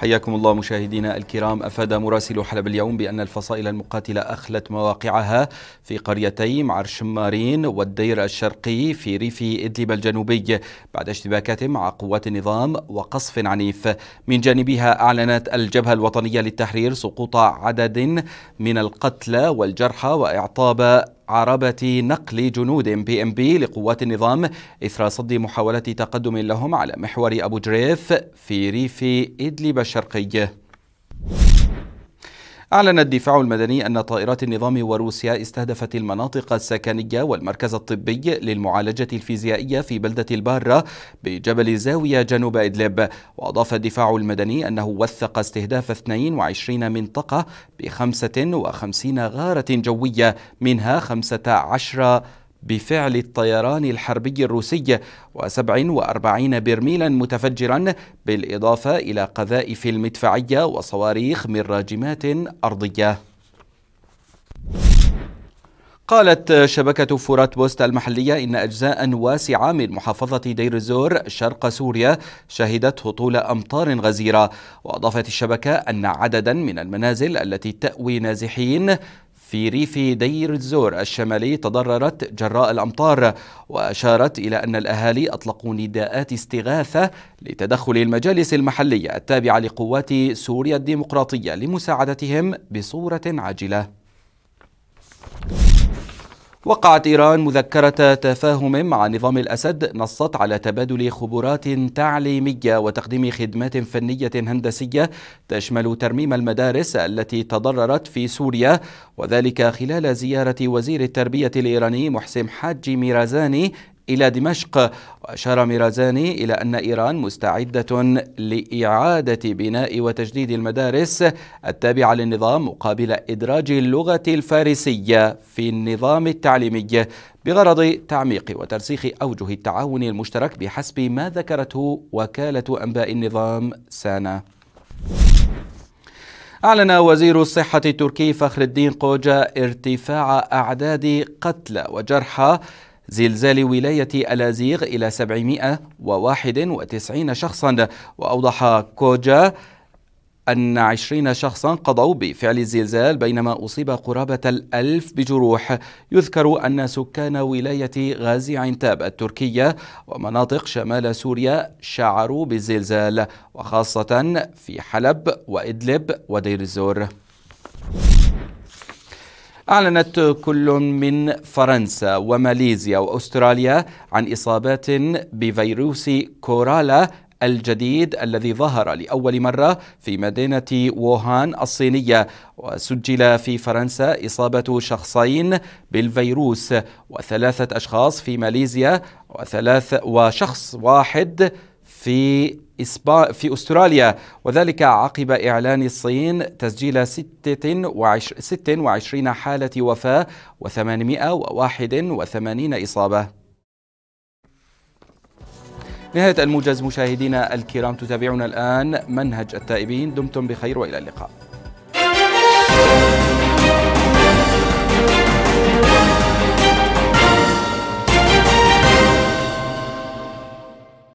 حياكم الله مشاهدينا الكرام افاد مراسل حلب اليوم بان الفصائل المقاتله اخلت مواقعها في قريتي معرش مارين والدير الشرقي في ريف ادلب الجنوبي بعد اشتباكات مع قوات النظام وقصف عنيف من جانبها اعلنت الجبهه الوطنيه للتحرير سقوط عدد من القتلى والجرحى واعطاب عربة نقل جنود بي ام بي لقوات النظام إثر صد محاولة تقدم لهم على محور أبو جريف في ريف إدلب الشرقي أعلن الدفاع المدني أن طائرات النظام وروسيا استهدفت المناطق السكنية والمركز الطبي للمعالجة الفيزيائية في بلدة البارة بجبل زاوية جنوب إدلب وأضاف الدفاع المدني أنه وثق استهداف 22 منطقة ب 55 غارة جوية منها 15 بفعل الطيران الحربي الروسي و47 برميلا متفجرا بالإضافة إلى قذائف المدفعية وصواريخ من راجمات أرضية قالت شبكة فورات بوست المحلية إن أجزاء واسعة من محافظة دير الزور شرق سوريا شهدت هطول أمطار غزيرة وأضافت الشبكة أن عددا من المنازل التي تأوي نازحين في ريف دير الزور الشمالي تضررت جراء الأمطار وأشارت إلى أن الأهالي أطلقوا نداءات استغاثة لتدخل المجالس المحلية التابعة لقوات سوريا الديمقراطية لمساعدتهم بصورة عاجلة وقعت إيران مذكرة تفاهم مع نظام الأسد نصت على تبادل خبرات تعليمية وتقديم خدمات فنية هندسية تشمل ترميم المدارس التي تضررت في سوريا وذلك خلال زيارة وزير التربية الإيراني محسن حاج ميرازاني إلى دمشق أشار ميرازاني إلى أن إيران مستعدة لإعادة بناء وتجديد المدارس التابعة للنظام مقابل إدراج اللغة الفارسية في النظام التعليمي بغرض تعميق وترسيخ أوجه التعاون المشترك بحسب ما ذكرته وكالة أنباء النظام سانا أعلن وزير الصحة التركي فخر الدين قوجا ارتفاع أعداد قتلى وجرحى زلزال ولاية الازيغ إلى 791 شخصا وأوضح كوجا أن عشرين شخصا قضوا بفعل الزلزال بينما أصيب قرابة الألف بجروح يذكر أن سكان ولاية غازي عنتاب التركية ومناطق شمال سوريا شعروا بالزلزال وخاصة في حلب وإدلب ودير الزور أعلنت كل من فرنسا وماليزيا وأستراليا عن إصابات بفيروس كورالا الجديد الذي ظهر لأول مرة في مدينة ووهان الصينية وسجل في فرنسا إصابة شخصين بالفيروس وثلاثة أشخاص في ماليزيا وثلاث وشخص واحد في إسبا... في استراليا وذلك عقب اعلان الصين تسجيل 26 26 حاله وفاه و881 اصابه. نهايه الموجز مشاهدينا الكرام تتابعون الان منهج التائبين دمتم بخير والى اللقاء.